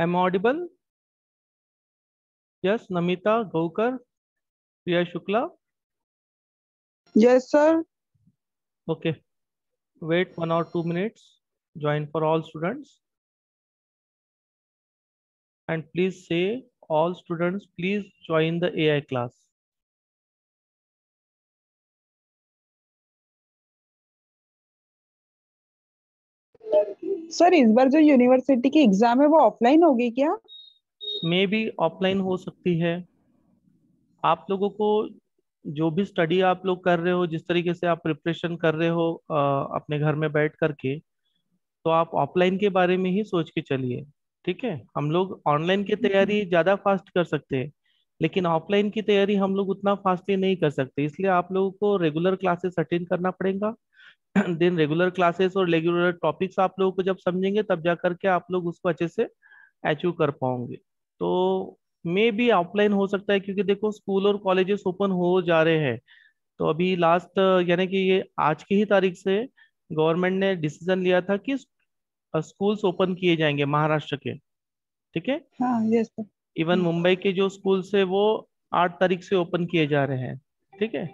I'm audible? Yes, Namita Gaukar, Priya Shukla. Yes, sir. Okay. Wait one or two minutes. Join for all students. And please say all students, please join the AI class. Sir इस बार जो university की exam है वो offline होगी क्या मे भी offline हो सकती है आप लोगों को जो भी स्टडी आप लोग कर रहे हो जिस तरीके से आप प्रिपरेशन कर रहे हो आ, अपने घर में बैठ करके तो आप ऑफलाइन के बारे में ही सोच के चलिए ठीक है हम लोग ऑनलाइन की तैयारी हम्म। ज़्यादा फास्ट कर सकते हैं लेकिन ऑफलाइन की तैयारी हम लोग उतना फास्टली नहीं कर सकते इसलिए आप लोगों को रेगुलर क्लासेस अटेंड करना पड़ेगा देन रेगुलर क्लासेस और रेगुलर टॉपिक्स आप लोगों को जब समझेंगे तब जा करके आप लोग उसको अच्छे से अचीव कर पाओगे तो मे भी ऑफलाइन हो सकता है क्योंकि देखो स्कूल और कॉलेजेस ओपन हो जा रहे हैं तो अभी लास्ट यानी कि ये आज की ही तारीख से गवर्नमेंट ने डिसीजन लिया था कि स्कूल्स ओपन किए जाएंगे महाराष्ट्र के ठीक है हाँ, इवन हम्म। मुंबई के जो स्कूल्स है वो आठ तारीख से ओपन किए जा रहे हैं ठीक है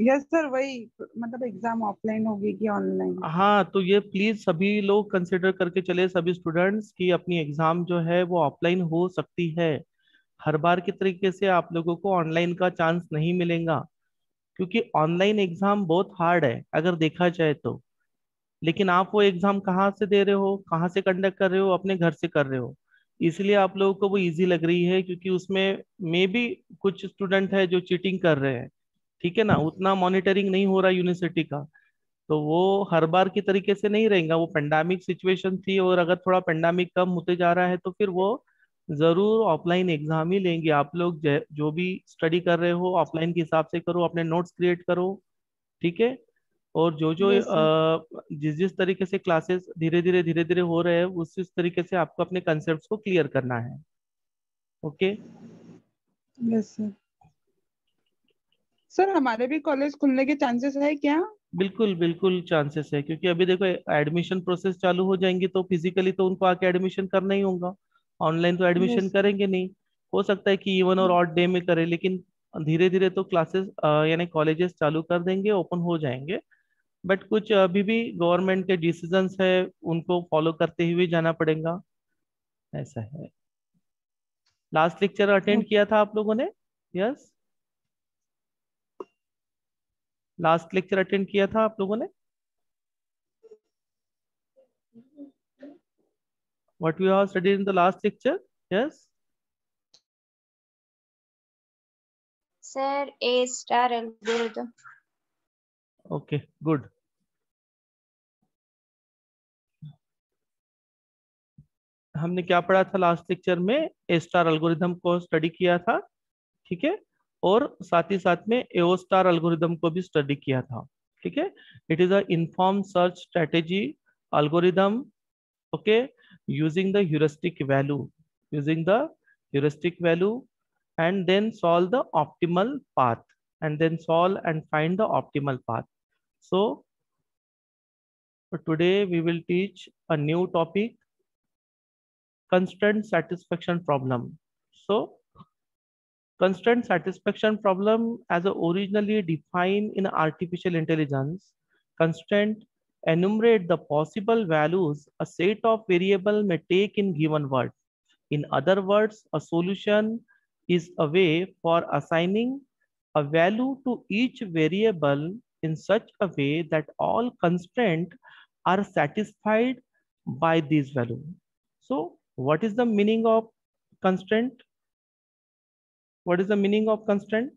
यस सर वही मतलब एग्जाम ऑफलाइन होगी कि ऑनलाइन हाँ तो ये प्लीज सभी लोग कंसिडर करके चले सभी स्टूडेंट्स कि अपनी एग्जाम जो है वो ऑफलाइन हो सकती है हर बार के तरीके से आप लोगों को ऑनलाइन का चांस नहीं मिलेगा क्योंकि ऑनलाइन एग्जाम बहुत हार्ड है अगर देखा जाए तो लेकिन आप वो एग्जाम कहाँ से दे रहे हो कहाँ से कंडक्ट कर रहे हो अपने घर से कर रहे हो इसलिए आप लोगों को वो इजी लग रही है क्योंकि उसमें मे भी कुछ स्टूडेंट है जो चीटिंग कर रहे हैं ठीक है ना हाँ। उतना मॉनिटरिंग नहीं हो रहा यूनिवर्सिटी का तो वो हर बार की तरीके से नहीं रहेगा वो पेंडामिक सिचुएशन थी और अगर थोड़ा पेंडामिक कम होते जा रहा है तो फिर वो जरूर ऑफलाइन एग्जाम ही लेंगे आप लोग जो भी स्टडी कर रहे हो ऑफलाइन के हिसाब से करो अपने नोट्स क्रिएट करो ठीक है और जो जो जिस जिस तरीके से क्लासेस धीरे धीरे धीरे धीरे हो रहे हैं उस उस तरीके से आपको अपने कंसेप्ट को क्लियर करना है ओके यस सर सर हमारे भी कॉलेज खुलने के चांसेस है क्या बिल्कुल बिल्कुल चांसेस है क्योंकि अभी देखो एडमिशन प्रोसेस चालू हो जाएंगी तो फिजिकली तो उनको आके एडमिशन करना ही होगा ऑनलाइन तो एडमिशन करेंगे नहीं हो सकता है कि इवन और ऑड डे में करें लेकिन धीरे धीरे तो क्लासेस यानी कॉलेजेस चालू कर देंगे ओपन हो जाएंगे बट कुछ अभी भी गवर्नमेंट के डिसीजन है उनको फॉलो करते हुए जाना पड़ेगा ऐसा है लास्ट लेक्चर अटेंड किया था आप लोगों ने yes yes? Last lecture attend किया था आप लोगों ने what you have studied in the last lecture yes sir A star algorithm okay good हमने क्या पढ़ा था लास्ट लेक्चर में ए स्टार एल्गोरिथम को स्टडी किया था ठीक है और साथ ही साथ में एओस्टार एल्गोरिदम को भी स्टडी किया था ठीक है it is uninform search strategy algorithm okay using the heuristic value using the heuristic value and then solve the optimal path and then solve and find the optimal path so today we will teach a new topic constant satisfaction problem so Constraint satisfaction problem as originally defined in artificial intelligence, constraint enumerate the possible values a set of variable may take in given word. In other words, a solution is a way for assigning a value to each variable in such a way that all constraint are satisfied by this value. So what is the meaning of constraint? what is the meaning of constant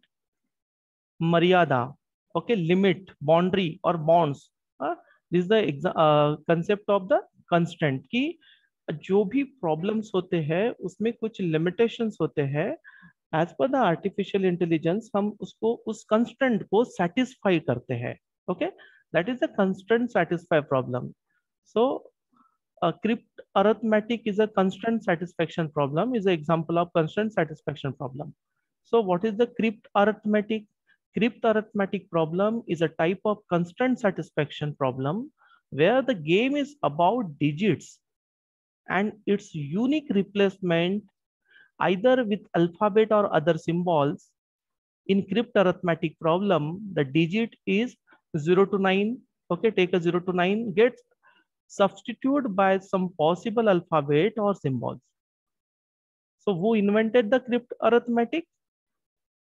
मर्यादा okay limit boundary or bounds uh, हाँ, this is the uh, concept जो भी problems होते हैं उसमें कुछ limitations होते हैं as per the artificial intelligence हम उसको उस कंस्टेंट को सेटिस्फाई करते हैं okay that is the constant satisfy problem so cryptarithmetic is a constant satisfaction problem is a example of constant satisfaction problem So what is the crypt arithmetic? Crypt arithmetic problem is a type of constant satisfaction problem where the game is about digits and its unique replacement either with alphabet or other symbols. In crypt arithmetic problem, the digit is 0 to 9. Okay, take a 0 to 9, gets substituted by some possible alphabet or symbols. So who invented the crypt arithmetic?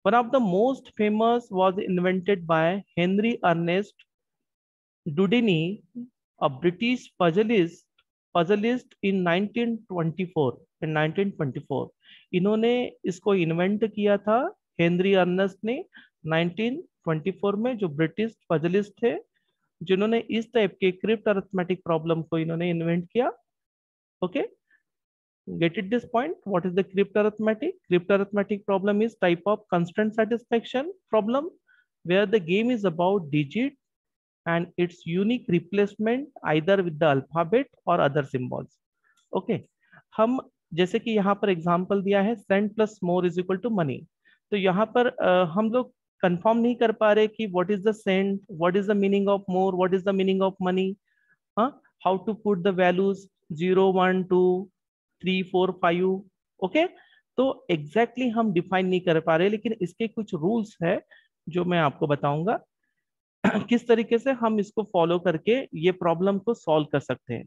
One of the most famous was invented by Henry Ernest Dudini, a British puzzleist, puzzleist in 1924. In 1924, इन्होंने इसको invent किया था Henry Ernest ने 1924 में जो British पजलिस्ट थे जिन्होंने इस टाइप के क्रिप्ट अर्थमेटिक प्रॉब्लम को इन्होंने इन्वेंट किया okay okay? Get it this point? What is the crypt arithmetic? Crypt arithmetic problem is type of constant satisfaction problem where the game is about digit and its unique replacement either with the alphabet or other symbols. Okay. hum हम जैसे कि यहाँ पर example दिया है send plus more is to to money तो यहाँ पर आ, हम लोग कंफर्म नहीं कर पा रहे कि what is the send what is the meaning of more what is the meaning of huh? how to put the values 0 1 2 three four five okay तो एग्जैक्टली exactly हम डिफाइन नहीं कर पा रहे लेकिन इसके कुछ रूल्स है जो मैं आपको बताऊंगा किस तरीके से हम इसको फॉलो करके ये प्रॉब्लम को सॉल्व कर सकते हैं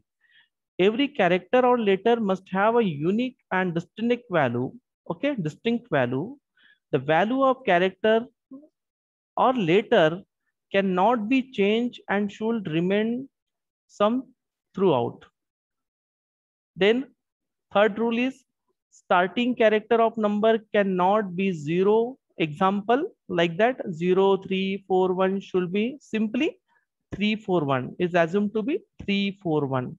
एवरी कैरेक्टर और letter must have a unique and distinct value okay distinct value the value of character और letter can not be change and should remain same throughout then third rule is starting character of number cannot be zero example like that 0 3 4 1 should be simply 3 4 1 is assumed to be 3 4 1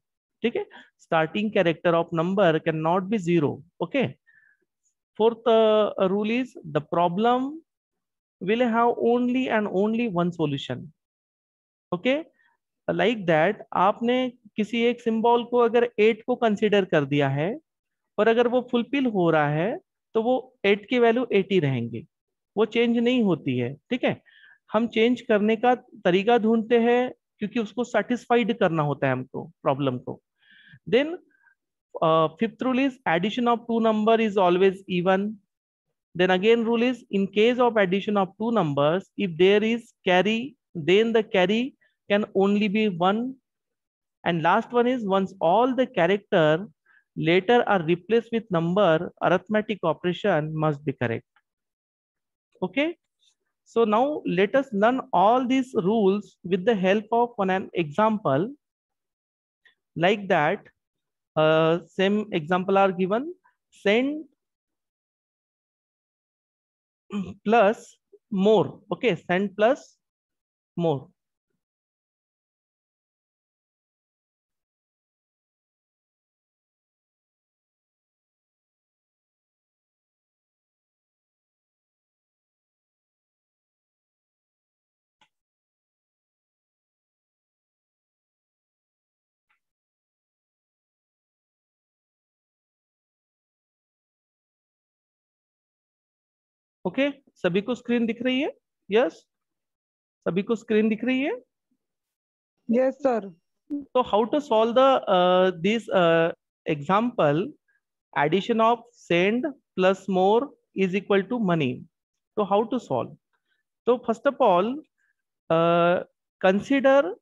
theek hai starting character of number cannot be zero okay fourth uh, rule is the problem will have only and only one solution okay like that aapne किसी एक symbol को अगर eight को consider कर दिया है और अगर वो फुलफिल हो रहा है तो वो एट की वैल्यू एटी रहेंगे वो चेंज नहीं होती है ठीक है हम चेंज करने का तरीका ढूंढते हैं क्योंकि उसको सेटिस्फाइड करना होता है हमको प्रॉब्लम को then fifth rule is addition of two number is always even then again rule is in case of addition of two number if there is carry then the carry can only be one and last one is once all the character later are replaced with number, arithmetic operation must be correct. Okay. So now let us learn all these rules with the help of an example. Like that, uh, same example are given. Send plus more. Okay, send plus more. Okay सभी को screen दिख रही है yes yes? सभी को screen दिख रही है यस सर तो how to solve the this example addition of send plus more is equal to money तो हाउ टू सॉल्व तो first of all consider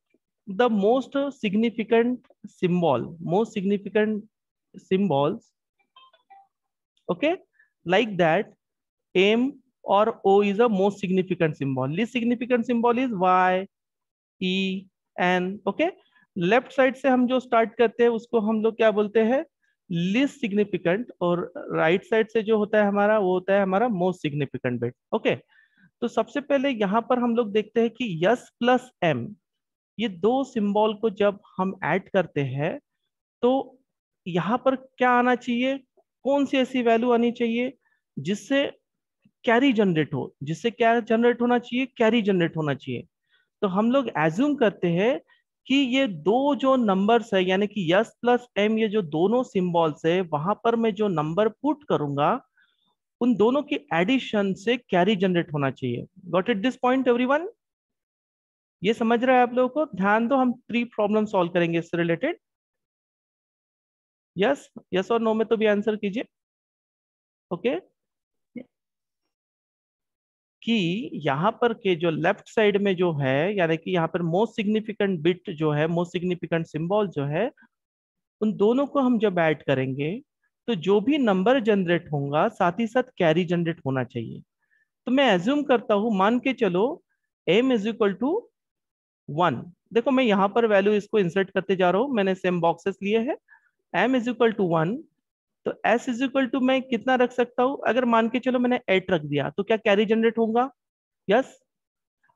the most significant symbol most significant symbols okay like that m or o is a most significant symbol least significant symbol is y e n okay left side से हम जो start करते हैं उसको हम लोग क्या बोलते हैं लिस्ट सिग्निफिकेंट और राइट right साइड से जो होता है हमारा वो होता है हमारा मोस्ट सिग्निफिकेंट बिट ओके तो सबसे पहले यहां पर हम लोग देखते हैं कि यस प्लस एम ये दो सिंबल को जब हम ऐड करते हैं तो यहाँ पर क्या आना चाहिए कौन सी ऐसी वैल्यू आनी चाहिए जिससे कैरी जनरेट हो जिससे क्या जनरेट होना चाहिए कैरी जनरेट होना चाहिए तो हम लोग एज्यूम करते हैं कि ये दो जो नंबर्स है यानी कि यस प्लस एम ये जो दोनों सिंबल्स है वहां पर मैं जो नंबर पुट करूंगा उन दोनों के एडिशन से कैरी जनरेट होना चाहिए got it this point everyone ये समझ रहा है आप लोगों को ध्यान दो हम थ्री प्रॉब्लम सॉल्व करेंगे इससे रिलेटेड यस यस और नो में तो भी आंसर कीजिए ओके okay? कि यहाँ पर के जो लेफ्ट साइड में जो है यानी कि यहाँ पर मोस्ट सिग्निफिकेंट बिट जो है मोस्ट सिग्निफिकेंट सिंबल जो है उन दोनों को हम जब ऐड करेंगे तो जो भी नंबर जनरेट होगा साथ ही साथ कैरी जनरेट होना चाहिए तो मैं एज्यूम करता हूं मान के चलो M is equal to one देखो मैं यहाँ पर वैल्यू इसको इंसर्ट करते जा रहा हूँ मैंने सेम बॉक्सेस लिए है M is equal to one तो एस इज इक्वल टू मैं कितना रख सकता हूं अगर मान के चलो मैंने एट रख दिया तो क्या कैरी जनरेट होगा यस yes?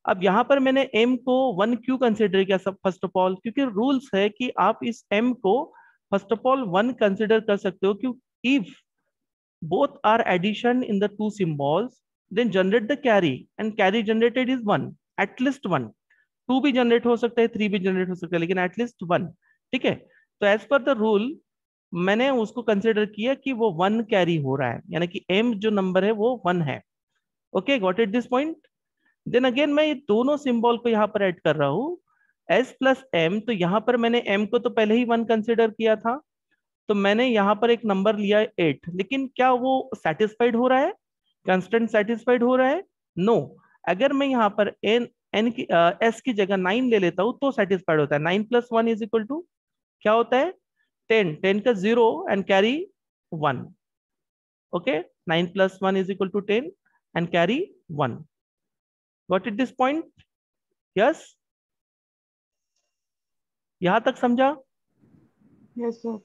अब यहां पर मैंने एम को वन क्यू कंसिडर किया सब फर्स्ट ऑफ ऑल क्योंकि रूल्स है कि आप इस एम को first of all one consider कर सकते हो क्योंकि if both are addition in the two symbols then generate the carry and carry generated is one at least one two भी जनरेट हो सकता है थ्री भी जनरेट हो सकता है लेकिन एटलीस्ट वन ठीक है तो एज पर द रूल मैंने उसको कंसिडर किया कि वो वन कैरी हो रहा है यानी कि एम जो नंबर है वो वन है okay got it this point then again मैं ये दोनों सिंबल को यहाँ पर ऐड कर रहा हूँ एस प्लस एम तो यहाँ पर मैंने एम को तो पहले ही वन कंसिडर किया था तो मैंने यहाँ पर एक नंबर लिया एट लेकिन क्या वो सेटिस्फाइड हो रहा है कंस्टेंट सेटिस्फाइड हो रहा है नो no. अगर मैं यहाँ पर एन एन की एस की जगह नाइन ले लेता हूँ तो सेटिस्फाइड होता है nine plus one is equal to क्या होता है टेन टेन का zero and carry one okay nine plus one is equal to ten and carry one what it this point yes यहां तक समझा yes,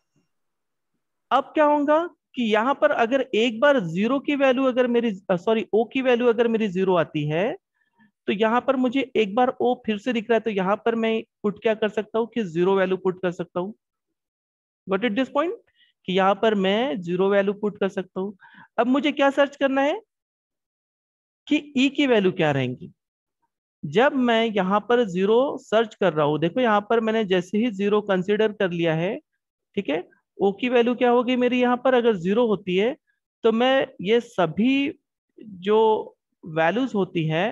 अब क्या होगा कि यहां पर अगर एक बार जीरो की वैल्यू अगर मेरी सॉरी ओ की वैल्यू अगर मेरी जीरो आती है तो यहां पर मुझे एक बार ओ फिर से दिख रहा है तो यहां पर मैं पुट क्या कर सकता हूं कि जीरो वैल्यू पुट कर सकता हूं वट इट दिस पॉइंट कि यहाँ पर मैं जीरो वैल्यू पुट कर सकता हूं अब मुझे क्या सर्च करना है कि ई e की वैल्यू क्या रहेंगी जब मैं यहां पर जीरो सर्च कर रहा हूं देखो यहाँ पर मैंने जैसे ही जीरो कंसिडर कर लिया है ठीक है ओ की वैल्यू क्या होगी मेरी यहाँ पर अगर जीरो होती है तो मैं ये सभी जो वैल्यूज होती हैं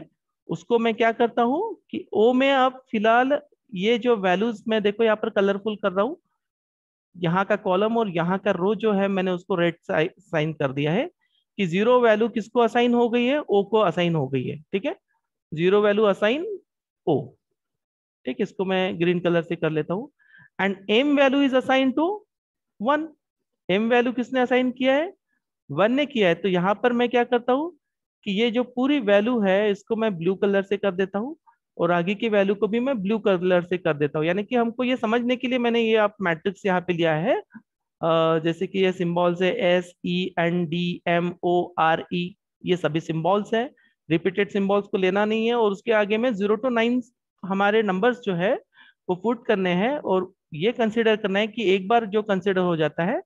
उसको मैं क्या करता हूं कि ओ में अब फिलहाल ये जो वैल्यूज मैं देखो यहाँ पर कलरफुल कर रहा हूँ यहाँ का कॉलम और यहाँ का रो जो है मैंने उसको रेड साइन कर दिया है कि जीरो वैल्यू किसको असाइन हो गई है ओ को असाइन हो गई है ठीक है जीरो वैल्यू असाइन ओ ठीक है इसको मैं ग्रीन कलर से कर लेता हूँ and M value is assign to one M value किसने असाइन किया है वन ने किया है तो यहाँ पर मैं क्या करता हूँ कि ये जो पूरी वैल्यू है इसको मैं ब्लू कलर से कर देता हूँ और आगे की वैल्यू को भी मैं ब्लू कलर से कर देता हूँ यानी कि हमको ये समझने के लिए मैंने ये आप मैट्रिक्स यहाँ पे लिया है जैसे कि ये सिम्बॉल्स है S E N D M O R E ये सभी सिम्बॉल्स है रिपीटेड सिम्बॉल्स को लेना नहीं है और उसके आगे में जीरो टू नाइन हमारे नंबर्स जो है वो फुट करने हैं और ये कंसिडर करना है कि एक बार जो कंसिडर हो जाता है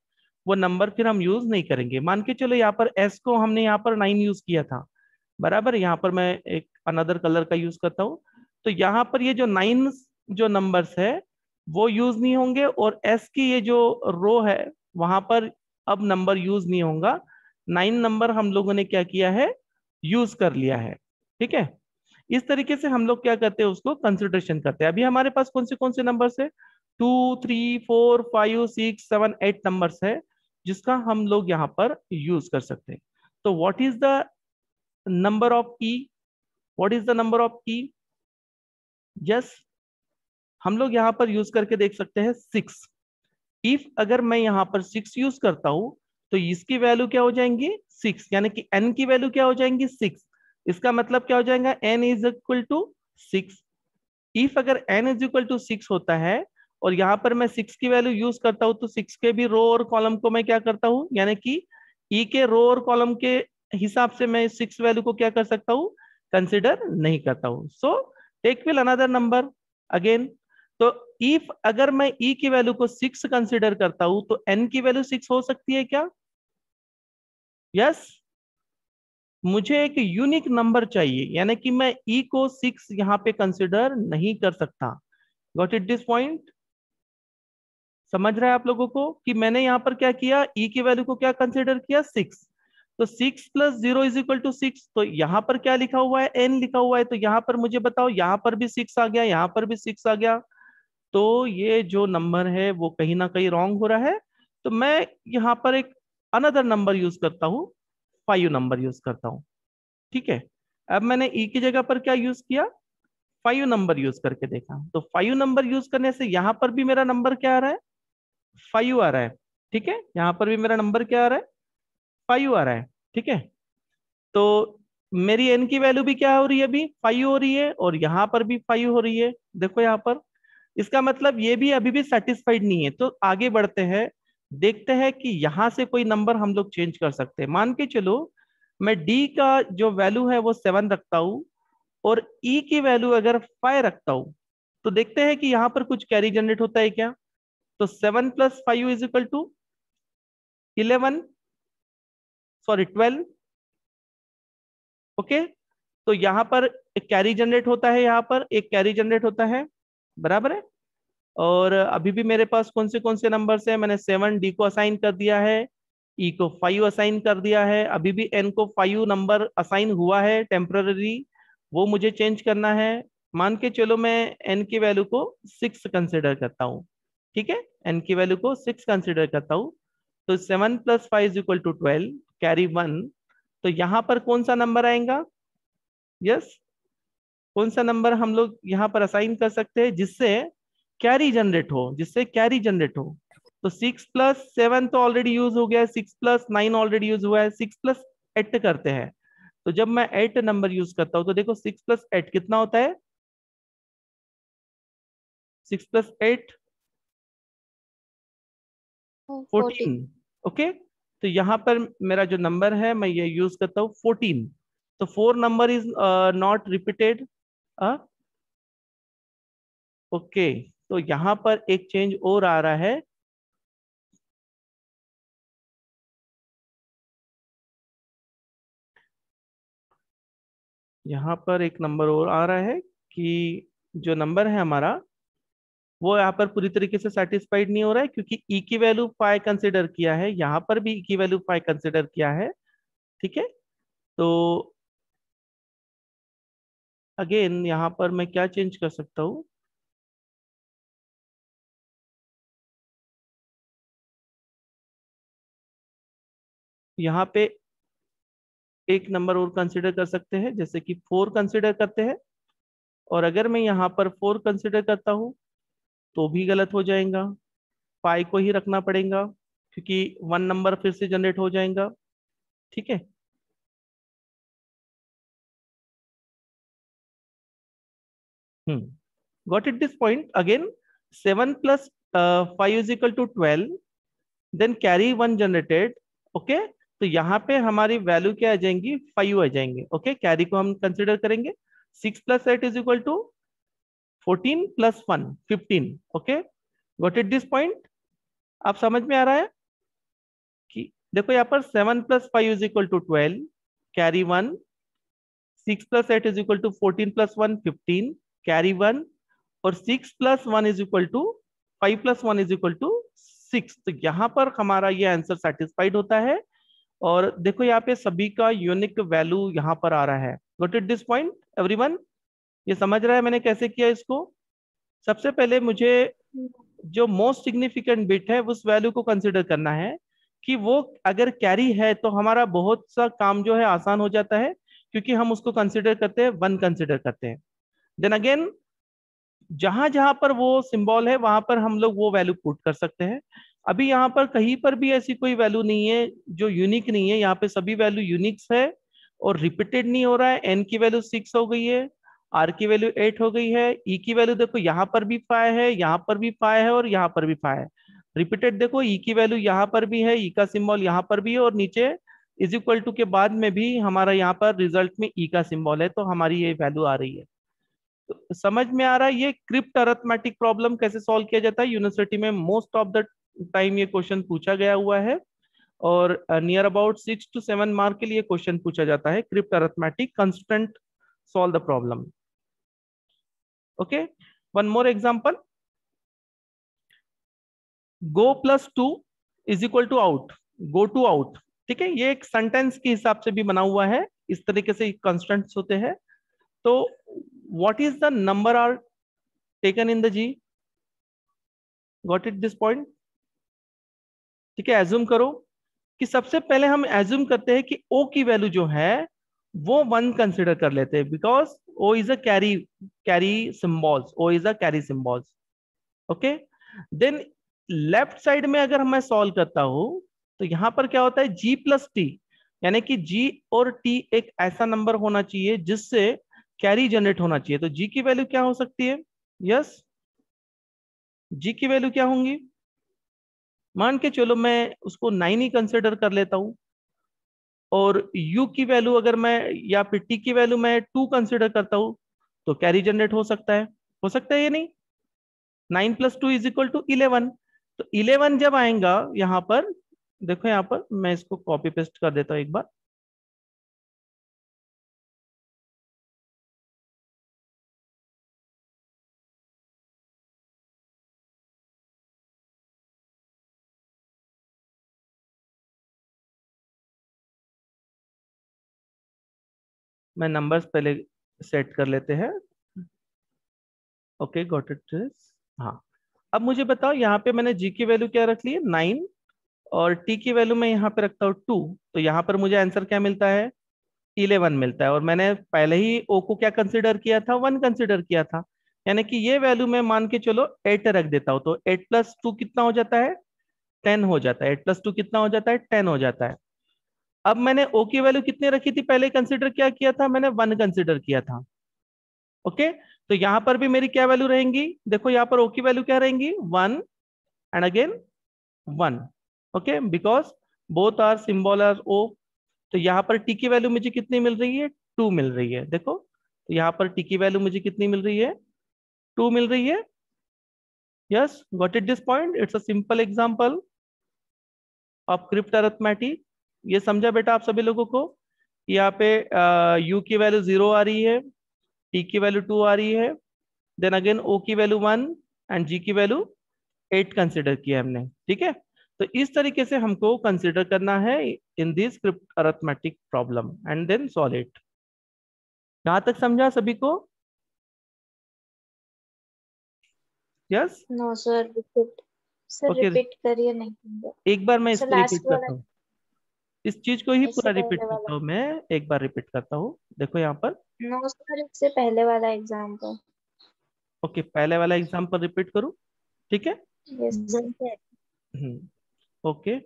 वो नंबर फिर हम यूज नहीं करेंगे मान के चलो यहाँ पर एस को हमने यहाँ पर नाइन यूज किया था बराबर यहाँ पर मैं एक अनदर कलर का यूज करता हूँ तो यहाँ पर ये जो नाइन जो नंबर्स है वो यूज नहीं होंगे और एस की ये जो रो है वहां पर अब नंबर यूज नहीं होगा नाइन नंबर हम लोगों ने क्या किया है यूज कर लिया है ठीक है इस तरीके से हम लोग क्या करते हैं उसको कंसिडरेशन करते हैं अभी हमारे पास कौन से कौन से नंबर है two three four five six seven eight number है जिसका हम लोग यहाँ पर यूज कर सकते हैं तो what is the number of key what is the number of key yes हम लोग यहाँ पर यूज करके देख सकते हैं सिक्स इफ अगर मैं यहां पर सिक्स यूज करता हूं तो इसकी वैल्यू क्या हो जाएंगी सिक्स यानी कि एन की वैल्यू क्या हो जाएंगी सिक्स इसका मतलब क्या हो जाएगा N is equal to six if अगर N is equal to six होता है और यहाँ पर मैं सिक्स की वैल्यू यूज करता हूं तो सिक्स के भी रो और कॉलम को मैं क्या करता हूं यानी कि ई e के रो और कॉलम के हिसाब से मैं सिक्स वैल्यू को क्या कर सकता हूँ कंसिडर नहीं करता हूं so so, take will another number again तो इफ अगर मैं ई e की वैल्यू को सिक्स कंसिडर करता हूं तो एन की वैल्यू सिक्स हो सकती है क्या यस yes? मुझे एक यूनिक नंबर चाहिए यानी कि मैं ई e को सिक्स यहां पे कंसिडर नहीं कर सकता गॉट इट दिस पॉइंट समझ रहा है आप लोगों को कि मैंने यहां पर क्या किया ई e की वैल्यू को क्या कंसिडर किया सिक्स तो six plus zero is equal to six तो यहां पर क्या लिखा हुआ है एन लिखा हुआ है तो यहां पर मुझे बताओ यहाँ पर भी सिक्स आ गया यहाँ पर भी सिक्स आ गया तो ये जो नंबर है वो कहीं ना कहीं रॉन्ग हो रहा है तो मैं यहां पर एक अनदर नंबर यूज करता हूं फाइव नंबर यूज करता हूं ठीक है अब मैंने ई e की जगह पर क्या यूज किया फाइव नंबर यूज करके देखा तो फाइव नंबर यूज करने से यहां पर भी मेरा नंबर क्या आ रहा है फाइव आ रहा है ठीक है यहाँ पर भी मेरा नंबर क्या आ रहा है फाइव आ रहा है ठीक है तो मेरी एन की वैल्यू भी क्या हो रही है अभी फाइव हो रही है और यहाँ पर भी फाइव हो रही है देखो यहाँ पर इसका मतलब ये भी अभी भी सेटिस्फाइड नहीं है तो आगे बढ़ते हैं देखते हैं कि यहाँ से कोई नंबर हम लोग चेंज कर सकते हैं मान के चलो मैं डी का जो वैल्यू है वो सेवन रखता हूँ और ई e की वैल्यू अगर फाइव रखता हूँ तो देखते हैं कि यहाँ पर कुछ कैरी जनरेट होता है क्या तो seven plus five is equal to eleven sorry twelve okay तो यहां पर एक कैरी जनरेट होता है यहाँ पर एक कैरी जनरेट होता है बराबर है और अभी भी मेरे पास कौन से कौन से नंबर है मैंने सेवन डी को असाइन कर दिया है ई e को फाइव असाइन कर दिया है अभी भी एन को फाइव नंबर असाइन हुआ है टेम्पररी वो मुझे चेंज करना है मान के चलो मैं एन की वैल्यू को सिक्स कंसिडर करता हूँ ठीक है एन की वैल्यू को सिक्स कंसिडर करता हूँ तो seven plus five is equal to twelve carry one तो यहां पर कौन सा नंबर आएगा यस कौन सा नंबर हम लोग यहाँ पर असाइन कर सकते हैं जिससे कैरी जनरेट हो जिससे कैरी जनरेट हो तो सिक्स प्लस सेवन तो ऑलरेडी यूज हो गया है six plus nine already use हुआ है सिक्स प्लस एट करते हैं तो जब मैं एट नंबर यूज करता हूं तो देखो सिक्स प्लस एट कितना होता है six plus eight fourteen okay तो यहाँ पर मेरा जो नंबर है मैं ये यूज करता हूँ फोर्टीन तो four number is not repeated okay तो यहाँ पर एक चेंज और आ रहा है यहाँ पर एक नंबर और आ रहा है कि जो नंबर है हमारा वो यहाँ पर पूरी तरीके से सेटिस्फाइड नहीं हो रहा है क्योंकि ई e की वैल्यू फाइव कंसिडर किया है यहाँ पर भी ई e की वैल्यू फाइव कंसिडर किया है ठीक है तो अगेन यहाँ पर मैं क्या चेंज कर सकता हूँ यहाँ पे एक नंबर और कंसिडर कर सकते हैं जैसे कि फोर कंसिडर करते हैं और अगर मैं यहाँ पर फोर कंसिडर करता हूँ तो भी गलत हो जाएगा पाई को ही रखना पड़ेगा क्योंकि वन नंबर फिर से जनरेट हो जाएगा ठीक है hmm got it this point again seven plus five is equal to twelve then carry one generated okay तो यहाँ पे हमारी वैल्यू क्या आ जाएंगी फाइव आ जाएंगे ओके okay? कैरी को हम कंसिडर करेंगे six plus eight is equal to fourteen plus one fifteen okay what it this point आप समझ में आ रहा है कि देखो यहाँ पर seven plus five is equal to twelve carry one six plus eight is equal to fourteen plus one fifteen carry one और six plus one is equal to five plus one is equal to six तो यहाँ पर हमारा ये answer satisfied होता है और देखो यहाँ पे सभी का यूनिक वैल्यू यहाँ पर आ रहा है what it this point every one ये समझ रहा है मैंने कैसे किया इसको सबसे पहले मुझे जो मोस्ट सिग्निफिकेंट बिट है उस वैल्यू को कंसिडर करना है कि वो अगर कैरी है तो हमारा बहुत सा काम जो है आसान हो जाता है क्योंकि हम उसको कंसिडर करते हैं वन कंसिडर करते हैं देन अगेन जहां जहां पर वो सिंबल है वहां पर हम लोग वो वैल्यू पुट कर सकते हैं अभी यहाँ पर कहीं पर भी ऐसी कोई वैल्यू नहीं है जो यूनिक नहीं है यहाँ पे सभी वैल्यू यूनिक्स है और रिपीटेड नहीं हो रहा है एन की वैल्यू सिक्स हो गई है आर की वैल्यू एट हो गई है ई e की वैल्यू देखो यहाँ पर भी पाए है यहाँ पर भी पाए है और यहाँ पर भी फाइव है रिपीटेड देखो ई e की वैल्यू यहाँ पर भी है ई e का सिम्बॉल यहाँ पर भी है और नीचे इज इक्वल टू के बाद में भी हमारा यहाँ पर रिजल्ट में ई e का सिम्बॉल है तो हमारी ये वैल्यू आ रही है तो समझ में आ रहा है ये क्रिप्ट अरेथमेटिक प्रॉब्लम कैसे सॉल्व किया जाता है यूनिवर्सिटी में मोस्ट ऑफ द टाइम ये क्वेश्चन पूछा गया हुआ है और near about six to seven mark के लिए क्वेश्चन पूछा जाता है crypt arithmetic constant solve the problem. Okay. One more example. Go plus two is equal to out go to out ठीक है ये एक सेंटेंस के हिसाब से भी बना हुआ है इस तरीके से कंस्टेंट्स होते हैं तो what is the number are taken in the G got it this point ठीक है एज्यूम करो कि सबसे पहले हम एज्यूम करते हैं कि ओ की वैल्यू जो है वो वन कंसिडर कर लेते हैं because O is a carry carry symbols O is a carry symbols okay then left side में अगर मैं सॉल्व करता हूं तो यहां पर क्या होता है जी प्लस टी यानी कि जी और टी एक ऐसा नंबर होना चाहिए जिससे कैरी जनरेट होना चाहिए तो जी की वैल्यू क्या हो सकती है यस yes? जी की वैल्यू क्या होंगी मान के चलो मैं उसको नाइन ही कंसिडर कर लेता हूं और u की वैल्यू अगर मैं या फिर t की वैल्यू मैं टू कंसिडर करता हूं तो कैरी जनरेट हो सकता है हो सकता है या नहीं nine plus two is equal to eleven तो इलेवन जब आएगा यहां पर देखो यहां पर मैं इसको कॉपी पेस्ट कर देता हूं एक बार मैं नंबर्स पहले सेट कर लेते हैं ओके गॉट इट हाँ अब मुझे बताओ यहाँ पे मैंने जी की वैल्यू क्या रख ली है नाइन और टी की वैल्यू मैं यहाँ पे रखता हूँ टू तो यहाँ पर मुझे आंसर क्या मिलता है इलेवन मिलता है और मैंने पहले ही ओ को क्या कंसिडर किया था वन कंसिडर किया था यानी कि ये वैल्यू मैं मान के चलो एट रख देता हूँ तो एट प्लस टू कितना हो जाता है टेन हो जाता है एट प्लस टू कितना हो जाता है टेन हो जाता है अब मैंने ओ की वैल्यू कितनी रखी थी पहले कंसिडर क्या किया था मैंने वन कंसिडर किया था ओके तो यहां पर भी मेरी क्या वैल्यू रहेंगी देखो यहां पर ओ की वैल्यू क्या रहेंगी one and again one okay because both are symbol are O तो यहां पर टी की वैल्यू मुझे कितनी मिल रही है टू मिल रही है देखो तो यहां पर टी की वैल्यू मुझे कितनी मिल रही है टू मिल रही है yes got it this point it's a simple example of crypt arithmetic ये समझा बेटा आप सभी लोगों को यहाँ पे यू की वैल्यू जीरो आ रही है टी की वैल्यू टू आ रही है देन अगेन O की वैल्यू वन एंड G की वैल्यू एट कंसिडर किया हमने ठीक है तो इस तरीके से हमको कंसिडर करना है in this arithmetic problem and then solve it यहाँ तक समझा सभी को yes no sir repeat sir repeat करिए नहीं एक बार मैं इसको रिपीट करता हूँ इस चीज को ही पूरा रिपीट करता हूँ मैं एक बार रिपीट करता हूँ देखो यहाँ पर नो सर इससे पहले वाला एग्जाम्पल ओके पहले वाला एग्जाम्पल रिपीट करू ठीक है हम्म, ओके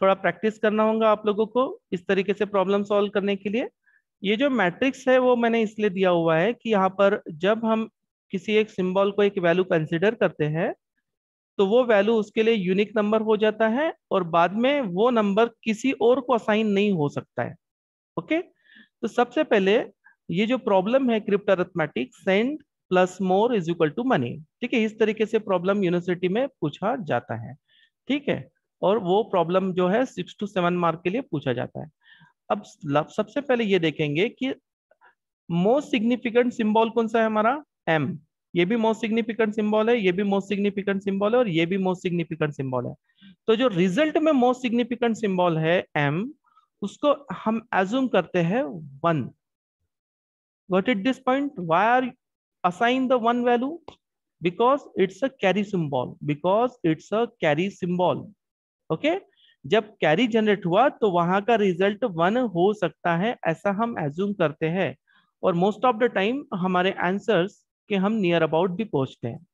थोड़ा प्रैक्टिस करना होगा आप लोगों को इस तरीके से प्रॉब्लम सॉल्व करने के लिए ये जो मैट्रिक्स है वो मैंने इसलिए दिया हुआ है कि यहाँ पर जब हम किसी एक सिंबल को एक वैल्यू कंसिडर करते हैं तो वो वैल्यू उसके लिए यूनिक नंबर हो जाता है और बाद में वो नंबर किसी और को असाइन नहीं हो सकता है ओके तो सबसे पहले ये जो प्रॉब्लम है crypto arithmetic send plus more is equal to money ठीक है इस तरीके से प्रॉब्लम यूनिवर्सिटी में पूछा जाता है ठीक है और वो प्रॉब्लम जो है सिक्स टू सेवन मार्क के लिए पूछा जाता है अब सबसे पहले ये देखेंगे कि मोस्ट सिग्निफिकेंट सिंबल कौन सा है हमारा एम ये भी मोस्ट सिग्निफिकेंट सिंबल है ये भी मोस्ट सिग्निफिकेंट सिंबल है और ये भी मोस्ट सिग्निफिकेंट सिंबल है तो जो रिजल्ट में मोस्ट सिग्निफिकेंट सिंबल है एम उसको हम एज्यूम करते हैं one what it this point why are assign the one value because it's a carry symbol because it's a carry symbol okay जब कैरी जनरेट हुआ तो वहां का रिजल्ट वन हो सकता है ऐसा हम एज्यूम करते हैं और मोस्ट ऑफ द टाइम हमारे आंसर्स कि हम नियर अबाउट भी पहुंचते हैं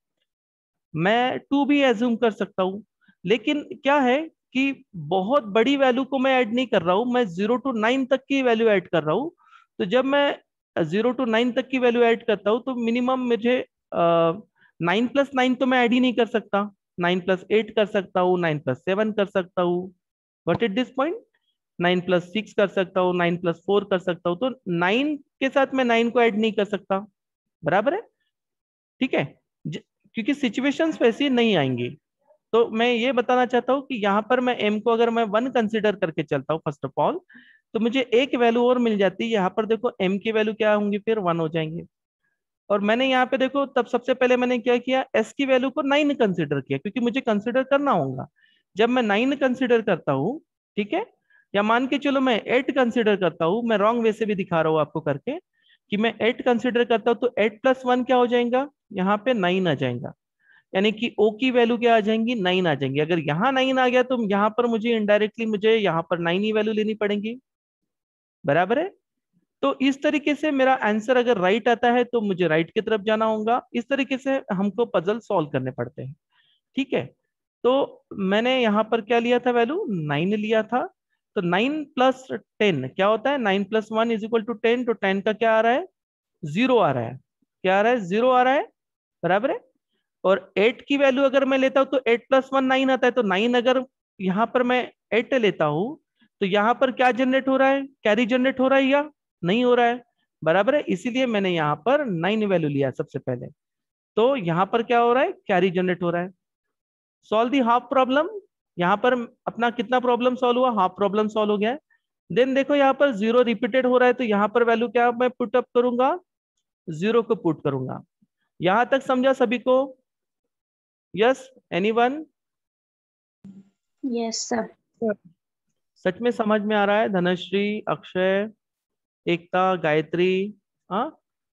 मैं टू भी एज्यूम कर सकता हूं लेकिन क्या है कि बहुत बड़ी वैल्यू को मैं ऐड नहीं कर रहा हूं मैं जीरो टू नाइन तक की वैल्यू ऐड कर रहा हूं तो जब मैं जीरो टू नाइन तक की वैल्यू ऐड करता हूं तो मिनिमम मुझे नाइन प्लस नाइन तो मैं ऐड ही नहीं कर सकता नाइन प्लस एट कर सकता हूँ नाइन प्लस सेवन कर सकता हूँ what it this point nine plus six कर सकता हूँ नाइन प्लस फोर कर सकता हूँ तो नाइन के साथ मैं नाइन को ऐड नहीं कर सकता बराबर है ठीक है क्योंकि सिचुएशंस वैसी नहीं आएंगी तो मैं ये बताना चाहता हूँ कि यहाँ पर मैं एम को अगर मैं वन कंसिडर करके चलता हूँ फर्स्ट ऑफ ऑल तो मुझे एक वैल्यू और मिल जाती है यहाँ पर देखो एम की वैल्यू क्या होंगी फिर वन हो जाएंगे और मैंने यहाँ पे देखो तब सबसे पहले मैंने क्या किया एस की वैल्यू को नाइन कंसिडर किया क्योंकि मुझे कंसिडर करना होगा जब मैं नाइन कंसिडर करता हूँ ठीक है या मान के चलो मैं एट कंसिडर करता हूँ मैं रॉन्ग वे से भी दिखा रहा हूँ आपको करके कि मैं एट कंसिडर करता हूँ तो एट प्लस वन क्या हो जाएगा यहाँ पे नाइन आ जाएगा यानी कि ओ की वैल्यू क्या आ जाएंगी नाइन आ जाएंगी अगर यहाँ नाइन आ गया तो यहाँ पर मुझे इनडायरेक्टली मुझे यहाँ पर नाइन ही वैल्यू लेनी पड़ेगी बराबर है तो इस तरीके से मेरा आंसर अगर राइट आता है तो मुझे राइट की तरफ जाना होगा इस तरीके से हमको पजल सॉल्व करने पड़ते हैं ठीक है तो मैंने यहाँ पर क्या लिया था वैल्यू नाइन लिया था तो नाइन प्लस टेन क्या होता है nine plus one is equal to ten तो टेन का क्या आ रहा है जीरो आ रहा है क्या आ रहा है जीरो आ रहा है बराबर है और एट की वैल्यू अगर मैं लेता हूं तो एट प्लस वन नाइन आता है तो नाइन अगर यहां पर मैं एट लेता हूं तो यहां पर क्या जनरेट हो रहा है कैरी जनरेट हो रहा है या नहीं हो रहा है बराबर है इसीलिए मैंने यहां पर नाइन वैल्यू लिया सबसे पहले तो यहां पर क्या हो रहा है कैरी जनरेट हो रहा है सोल्व दी हाफ प्रॉब्लम यहाँ पर अपना कितना प्रॉब्लम सोल्व हुआ हाफ प्रॉब्लम सोल्व हो गया देन देखो यहाँ पर जीरो रिपीटेड हो रहा है तो यहाँ पर वैल्यू क्या मैं पुट अप करूंगा जीरो को पुट करूंगा यहां तक समझा सभी को यस एनी वन यस सच में समझ में आ रहा है धनश्री अक्षय एकता गायत्री हाँ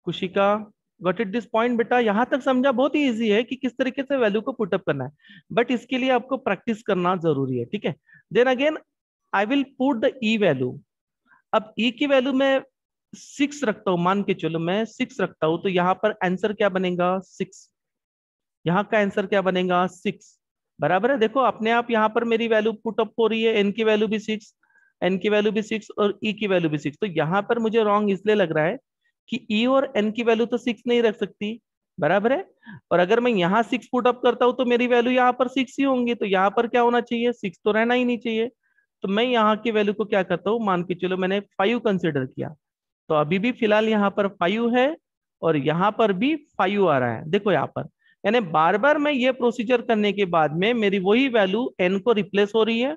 Kushika got it this point बेटा यहाँ तक समझा बहुत ही इजी है कि किस तरीके से वैल्यू को पुटअप करना है बट इसके लिए आपको प्रैक्टिस करना जरूरी है ठीक है then again I will put the E value अब ई e की वैल्यू में सिक्स रखता हूं मान के चलो मैं सिक्स रखता हूं तो यहाँ पर आंसर क्या बनेगा सिक्स यहाँ का आंसर क्या बनेगा सिक्स बराबर है देखो अपने आप यहाँ पर मेरी वैल्यू पुटअप हो रही है एन की वैल्यू भी सिक्स एन की वैल्यू भी सिक्स और ई e की वैल्यू भी सिक्स तो यहां पर मुझे रॉन्ग इसलिए लग रहा है कि ई e और एन की वैल्यू तो सिक्स नहीं रख सकती बराबर है और अगर मैं यहाँ सिक्स पुटअप करता हूँ तो मेरी वैल्यू यहाँ पर सिक्स ही होंगी तो यहाँ पर क्या होना चाहिए सिक्स तो रहना ही नहीं चाहिए तो मैं यहाँ की वैल्यू को क्या करता हूँ मान के चलो मैंने फाइव कंसिडर किया तो अभी भी फिलहाल यहाँ पर फाइव है और यहाँ पर भी फाइव आ रहा है देखो यहाँ पर यानी बार बार मैं ये प्रोसीजर करने के बाद में मेरी वही वैल्यू एन को रिप्लेस हो रही है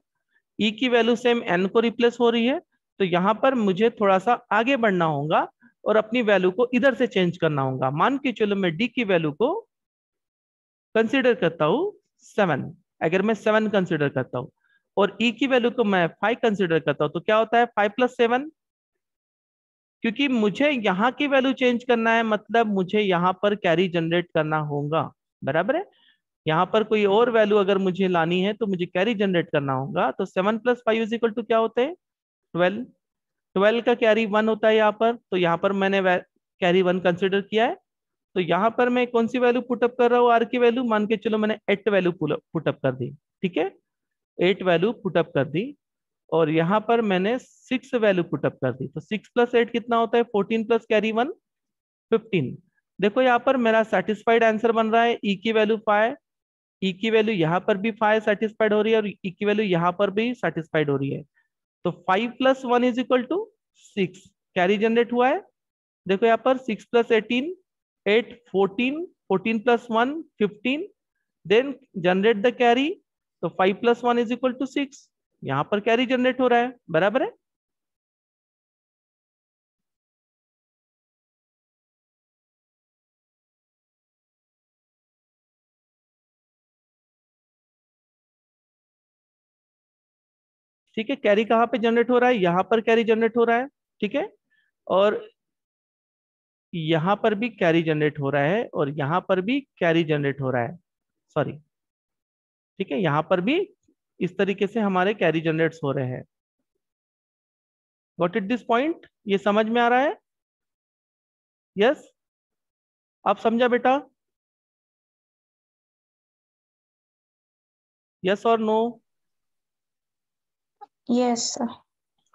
ई e की वैल्यू सेम एन को रिप्लेस हो रही है तो यहाँ पर मुझे थोड़ा सा आगे बढ़ना होगा और अपनी वैल्यू को इधर से चेंज करना होगा मान के चलो मैं डी की वैल्यू को कंसिडर करता हूँ सेवन अगर मैं सेवन कंसिडर करता हूँ और ई e की वैल्यू को मैं फाइव कंसिडर करता हूँ तो क्या होता है फाइव प्लस सेवन क्योंकि मुझे यहाँ की वैल्यू चेंज करना है मतलब मुझे यहाँ पर कैरी जनरेट करना होगा बराबर है यहाँ पर कोई और वैल्यू अगर मुझे लानी है तो मुझे कैरी जनरेट करना होगा तो seven plus five is equal to क्या होते हैं ट्वेल्व ट्वेल्व का कैरी वन होता है यहाँ पर तो यहाँ पर मैंने कैरी वन कंसिडर किया है तो यहाँ पर मैं कौन सी वैल्यू पुटअप कर रहा हूँ आर की वैल्यू मान के चलो मैंने एट वैल्यू पुटअप कर दी ठीक है एट वैल्यू पुटअप कर दी और यहां पर मैंने सिक्स वैल्यू पुटअप कर दी तो सिक्स प्लस एट कितना होता है fourteen plus carry one fifteen देखो यहाँ पर मेरा सेटिस्फाइड आंसर बन रहा है ई e की वैल्यू फाइव ई e की वैल्यू यहाँ पर भी फाइव सेटिस्फाइड हो रही है और ई e की वैल्यू यहाँ पर भी सेटिस्फाइड हो रही है तो five plus one is equal to six carry generate हुआ है देखो यहाँ पर six plus eighteen eight fourteen fourteen plus one fifteen then generate the carry तो five plus one is equal to six यहां पर कैरी जनरेट हो रहा है बराबर है ठीक है कैरी कहां पे जनरेट हो रहा है यहां पर कैरी जनरेट हो रहा है ठीक है और यहां पर भी कैरी जनरेट हो रहा है और यहां पर भी कैरी जनरेट हो रहा है सॉरी ठीक है यहां पर भी इस तरीके से हमारे कैरी जनरेट्स हो रहे हैं वॉट इट दिस पॉइंट ये समझ में आ रहा है यस yes? आप समझा बेटा यस और नो यस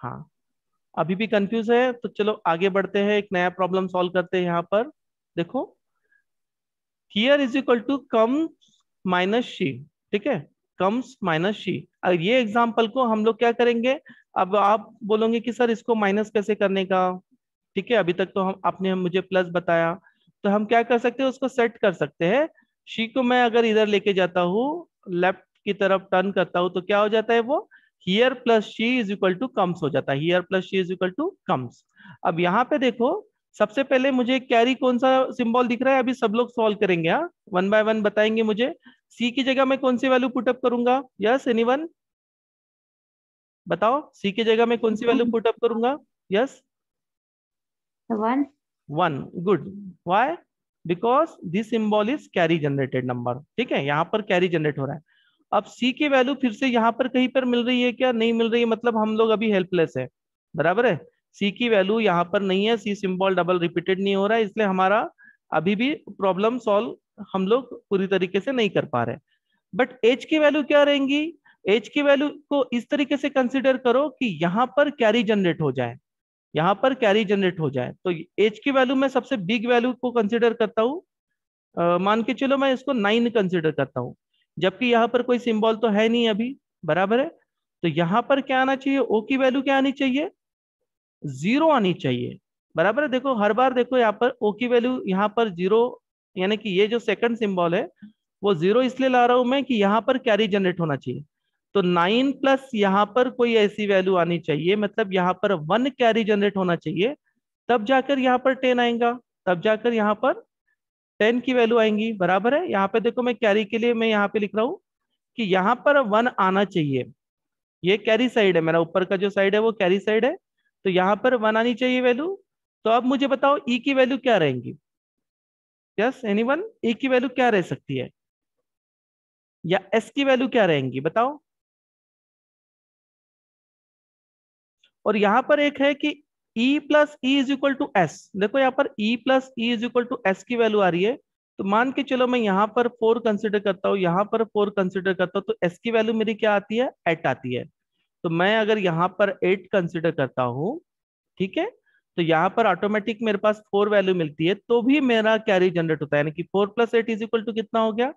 हाँ अभी भी कंफ्यूज है तो चलो आगे बढ़ते हैं एक नया प्रॉब्लम सॉल्व करते हैं यहां पर देखो here is equal to come minus she ठीक है कम्स माइनस शी अब ये एग्जाम्पल को हम लोग क्या करेंगे अब आप बोलोगे कि सर इसको माइनस कैसे करने का ठीक है अभी तक तो हम आपने मुझे प्लस बताया तो हम क्या कर सकते हैं उसको सेट कर सकते हैं शी को मैं अगर इधर लेके जाता हूँ लेफ्ट की तरफ टर्न करता हूँ तो क्या हो जाता है वो here plus she is equal to comes हो जाता है here plus she is equal to comes अब यहाँ पे देखो सबसे पहले मुझे कैरी कौन सा सिंबल दिख रहा है अभी सब लोग सॉल्व करेंगे हाँ वन बाय वन बताएंगे मुझे सी की जगह मैं कौन सी वैल्यू पुटअप करूंगा यस एनी वन बताओ सी की जगह मैं कौन सी वैल्यू पुटअप करूंगा yes one one good why because this symbol is carry generated number ठीक है यहाँ पर कैरी जनरेट हो रहा है अब सी की वैल्यू फिर से यहाँ पर कहीं पर मिल रही है क्या नहीं मिल रही है मतलब हम लोग अभी हेल्पलेस है बराबर है सी की वैल्यू यहाँ पर नहीं है सी सिंबल डबल रिपीटेड नहीं हो रहा है इसलिए हमारा अभी भी प्रॉब्लम सॉल्व हम लोग पूरी तरीके से नहीं कर पा रहे बट एच की वैल्यू क्या रहेंगी एच की वैल्यू को इस तरीके से कंसिडर करो कि यहाँ पर कैरी जनरेट हो जाए यहाँ पर कैरी जनरेट हो जाए तो एच की वैल्यू मैं सबसे बिग वैल्यू को कंसिडर करता हूँ मान के चलो मैं इसको नाइन कंसिडर करता हूँ जबकि यहाँ पर कोई सिंबल तो है नहीं अभी बराबर है तो यहाँ पर क्या आना चाहिए ओ की वैल्यू क्या आनी चाहिए जीरो आनी चाहिए बराबर है देखो हर बार देखो यहाँ पर ओ की वैल्यू यहाँ पर जीरो यानी कि ये जो सेकंड सिंबल है वो जीरो इसलिए ला रहा हूं मैं कि यहाँ पर कैरी जनरेट होना चाहिए तो नाइन प्लस यहाँ पर कोई ऐसी वैल्यू आनी चाहिए मतलब यहाँ पर वन कैरी जनरेट होना चाहिए तब जाकर यहाँ पर टेन आएगा तब जाकर यहाँ पर टेन की वैल्यू आएंगी बराबर है यहाँ पे देखो मैं कैरी के लिए मैं यहाँ पे लिख रहा हूँ कि यहाँ पर वन आना चाहिए ये कैरी साइड है मेरा ऊपर का जो साइड है वो कैरी साइड है तो यहां पर वन आनी चाहिए वैल्यू तो अब मुझे बताओ ई e की वैल्यू क्या रहेगी यस एनी वन ई की वैल्यू क्या रह सकती है या एस की वैल्यू क्या रहेंगी बताओ और यहां पर एक है कि E plus E is equal to S देखो यहां पर E plus E is equal to S की वैल्यू आ रही है तो मान के चलो मैं यहां पर फोर कंसिडर करता हूँ यहां पर फोर कंसिडर करता हूं तो एस की वैल्यू मेरी क्या आती है एट आती है तो मैं अगर यहाँ पर एट कंसिडर करता हूँ ठीक है तो यहाँ पर ऑटोमेटिक मेरे पास फोर वैल्यू मिलती है तो भी मेरा कैरी जनरेट होता है यानी कि four plus eight is equal to कितना हो गया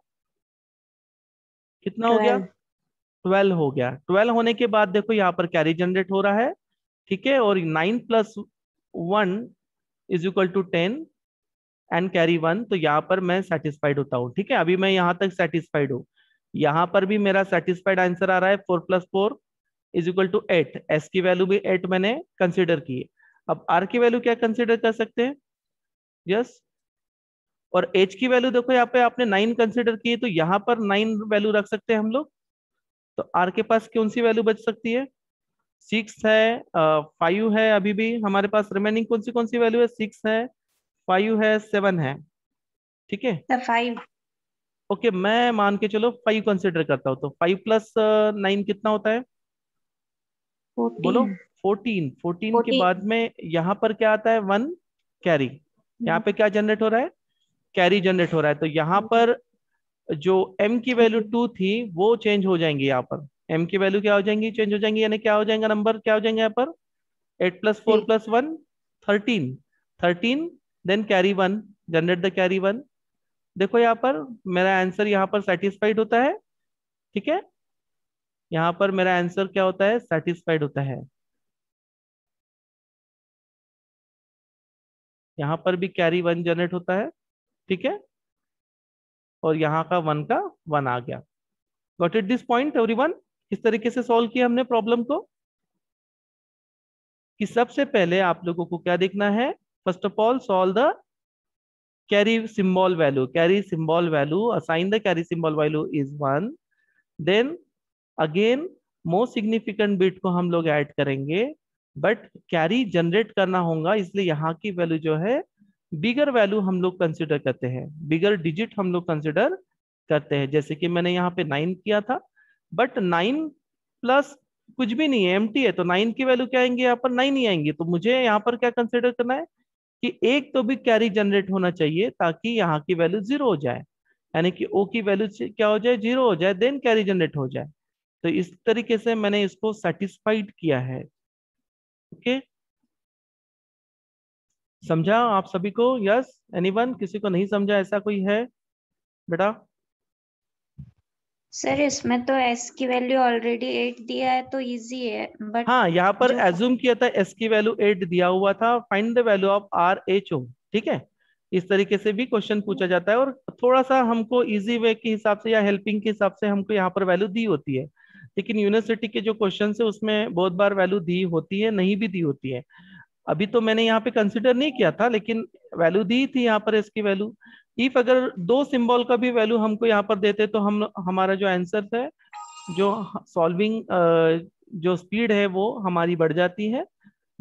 कितना 12. हो गया ट्वेल्व हो गया ट्वेल्व होने के बाद देखो यहाँ पर कैरी जनरेट हो रहा है ठीक है और nine plus one is equal to ten and carry one तो यहाँ पर मैं सेटिस्फाइड होता हूँ ठीक है अभी मैं यहाँ तक सेटिस्फाइड हूँ यहाँ पर भी मेरा सेटिस्फाइड आंसर आ रहा है four plus four is equal to eight S की वैल्यू भी एट मैंने कंसिडर की अब आर की वैल्यू क्या कंसिडर कर सकते हैं यस और एच की वैल्यू देखो यहाँ पे आपने नाइन कंसिडर की तो यहाँ पर नाइन वैल्यू रख सकते हैं हम लोग तो आर के पास कौन सी वैल्यू बच सकती है सिक्स है फाइव uh, है अभी भी हमारे पास रिमेनिंग कौन सी कौन सी वैल्यू है सिक्स है फाइव है सेवन है ठीक है फाइव ओके मैं मान के चलो फाइव कंसिडर करता हूँ तो फाइव प्लस नाइन कितना होता है 14. बोलो फोर्टीन फोर्टीन के बाद में यहाँ पर क्या आता है वन कैरी हम्म। यहाँ पे क्या जनरेट हो रहा है कैरी जनरेट हो रहा है तो यहाँ हम्म। पर जो m की वैल्यू टू थी वो चेंज हो जाएंगी यहाँ पर m की वैल्यू क्या हो जाएंगी चेंज हो जाएंगी यानी क्या हो जाएगा नंबर क्या हो जाएंगे यहाँ पर eight plus four plus one thirteen thirteen then carry one generate the carry one देखो यहाँ पर मेरा आंसर यहाँ पर सेटिस्फाइड होता है ठीक है यहां पर मेरा आंसर क्या होता है सेटिस्फाइड होता है यहां पर भी कैरी वन जनरेट होता है ठीक है और यहां का वन का वन आ गया got it this point everyone किस तरीके से सॉल्व किया हमने प्रॉब्लम को कि सबसे पहले आप लोगों को क्या देखना है first of all solve the carry symbol value carry symbol value assign the carry symbol value is one then again most significant bit को हम लोग ऐड करेंगे बट कैरी जनरेट करना होगा इसलिए यहाँ की वैल्यू जो है बिगर वैल्यू हम लोग कंसिडर करते हैं बिगर डिजिट हम लोग कंसिडर करते हैं जैसे कि मैंने यहाँ पे नाइन किया था बट नाइन प्लस कुछ भी नहीं है एम है तो नाइन की वैल्यू क्या आएंगे यहाँ पर नाइन ही आएंगे तो मुझे यहाँ पर क्या कंसिडर करना है कि एक तो भी कैरी जनरेट होना चाहिए ताकि यहाँ की वैल्यू जीरो हो जाए यानी कि ओ की वैल्यू क्या हो जाए जीरो हो जाए देन कैरी जनरेट हो जाए तो इस तरीके से मैंने इसको सेटिस्फाइड किया है ओके समझा आप सभी को यस एनीवन किसी को नहीं समझा ऐसा कोई है बेटा सर इसमें तो एस की वैल्यू ऑलरेडी एट दिया है तो इजी है बट हाँ यहाँ पर एज्यूम किया था एस की वैल्यू एट दिया हुआ था find the value of R H O ठीक है इस तरीके से भी क्वेश्चन पूछा जाता है और थोड़ा सा हमको इजी वे के हिसाब से या हेल्पिंग के हिसाब से हमको यहाँ पर वैल्यू दी होती है लेकिन यूनिवर्सिटी के जो क्वेश्चन है उसमें बहुत बार वैल्यू दी होती है नहीं भी दी होती है अभी तो मैंने यहाँ पे कंसिडर नहीं किया था लेकिन वैल्यू दी थी यहाँ पर इसकी वैल्यू इफ अगर दो सिंबल का भी वैल्यू हमको यहाँ पर देते तो हम हमारा जो आंसर है जो सॉल्विंग जो स्पीड है वो हमारी बढ़ जाती है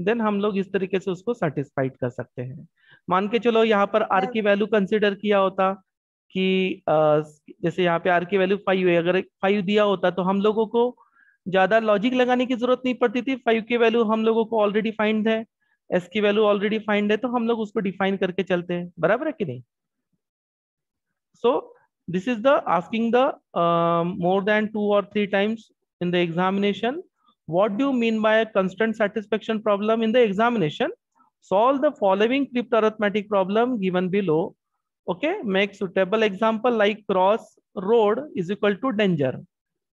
देन हम लोग इस तरीके से उसको सेटिस्फाइड कर सकते हैं मान के चलो यहाँ पर आर की वैल्यू कंसिडर किया होता कि जैसे यहाँ पे आर की वैल्यू फाइव है अगर फाइव दिया होता तो हम लोगों को ज्यादा लॉजिक लगाने की जरूरत नहीं पड़ती थी फाइव की वैल्यू हम लोगों को ऑलरेडी फाइंड है एस की वैल्यू ऑलरेडी फाइंड है तो हम लोग उसको डिफाइन करके चलते हैं बराबर है कि नहीं so this is the asking the more than two और three times in the examination what do mean by constant satisfaction problem in the examination solve the following crypt arithmetic problem given below okay make suitable example like cross road is equal to danger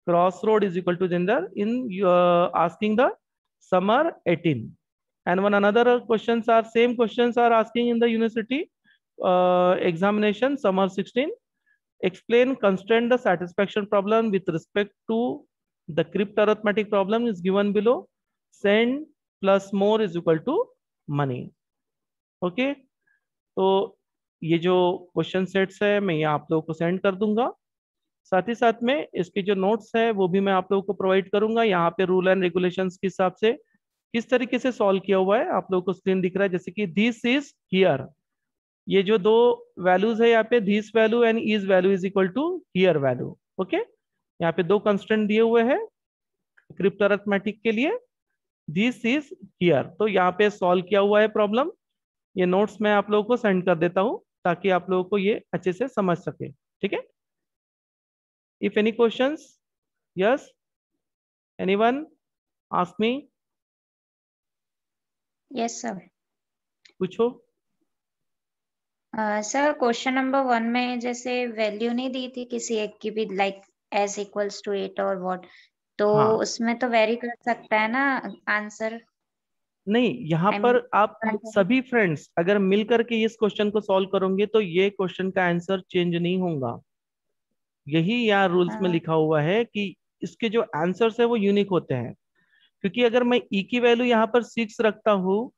Cross road is equal to danger in uh, asking the summer 18 and one another questions are same questions are asking in the university uh, examination summer 16 explain constraint the satisfaction problem with respect to the crypt arithmetic problem is given below send plus more is equal to money okay so ये जो question sets है मैं ये आप लोगों को send कर दूंगा साथ ही साथ में इसके जो नोट्स है वो भी मैं आप लोगों को प्रोवाइड करूंगा यहाँ पे रूल एंड रेगुलेशन के हिसाब से किस तरीके से सॉल्व किया हुआ है आप लोगों को स्क्रीन दिख रहा है जैसे कि दिस इज हियर ये जो दो वैल्यूज है यहाँ पे this value and is value is equal to here value okay यहाँ पे दो कंस्टेंट दिए हुए है क्रिप्टो के लिए दिस इज हियर तो यहाँ पे सॉल्व किया हुआ है प्रॉब्लम ये नोट्स मैं आप लोगों को सेंड कर देता हूँ ताकि आप लोगों को ये अच्छे से समझ सके ठीक है if any question yes any one ask me yes sir पूछो सर क्वेश्चन नंबर वन में जैसे वैल्यू नहीं दी थी किसी एक की भी like S equals to eight और वॉट तो हाँ. उसमें तो वेरी कर सकता है ना आंसर नहीं यहाँ पर आप सभी फ्रेंड्स अगर मिलकर के इस क्वेश्चन को सॉल्व करोगे तो ये क्वेश्चन का आंसर चेंज नहीं होगा यही यहाँ रूल्स में हाँ। लिखा हुआ है कि इसके जो आंसर्स है वो यूनिक होते हैं क्योंकि अगर मैं ई e की वैल्यू यहाँ पर सिक्स रखता हूँ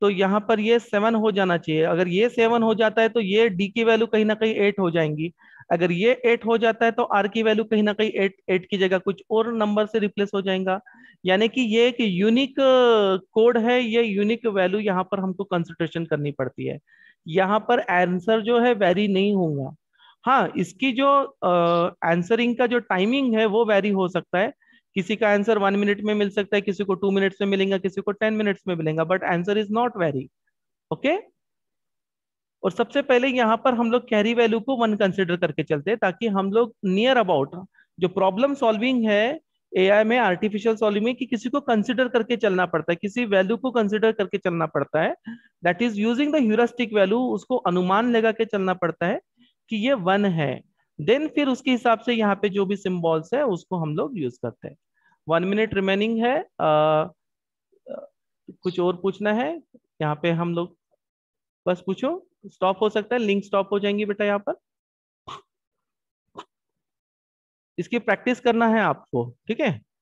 तो यहाँ पर ये सेवन हो जाना चाहिए अगर ये सेवन हो जाता है तो ये डी की वैल्यू कहीं ना कहीं एट हो जाएंगी अगर ये एट हो जाता है तो आर की वैल्यू कहीं ना कहीं एट एट की जगह कुछ और नंबर से रिप्लेस हो जाएगा यानी कि ये एक यूनिक कोड uh, है ये यूनिक वैल्यू यहाँ पर हमको कंसल्टेशन करनी पड़ती है यहाँ पर आंसर जो है वेरी नहीं होगा हाँ इसकी जो आंसरिंग uh, का जो टाइमिंग है वो वेरी हो सकता है किसी का आंसर वन मिनट में मिल सकता है किसी को टू मिनट्स में मिलेगा किसी को टेन मिनट्स में मिलेगा but answer is not very okay और सबसे पहले यहाँ पर हम लोग कैरी वैल्यू को वन कंसिडर करके चलते हैं ताकि हम लोग नियर अबाउट जो प्रॉब्लम सॉल्विंग है एआई में आर्टिफिशियल सॉल्विंग में कि किसी को कंसिडर करके चलना पड़ता है किसी वैल्यू को कंसिडर करके चलना पड़ता है that is using the heuristic value उसको अनुमान लगा के चलना पड़ता है कि ये वन है देन फिर उसके हिसाब से यहाँ पे जो भी सिम्बॉल्स है उसको हम लोग यूज करते हैं वन मिनट रिमेनिंग है आ, कुछ और पूछना है यहाँ पे हम लोग बस पूछो स्टॉप हो सकता है लिंक स्टॉप हो जाएंगी बेटा यहाँ पर इसकी प्रैक्टिस करना है आपको ठीक है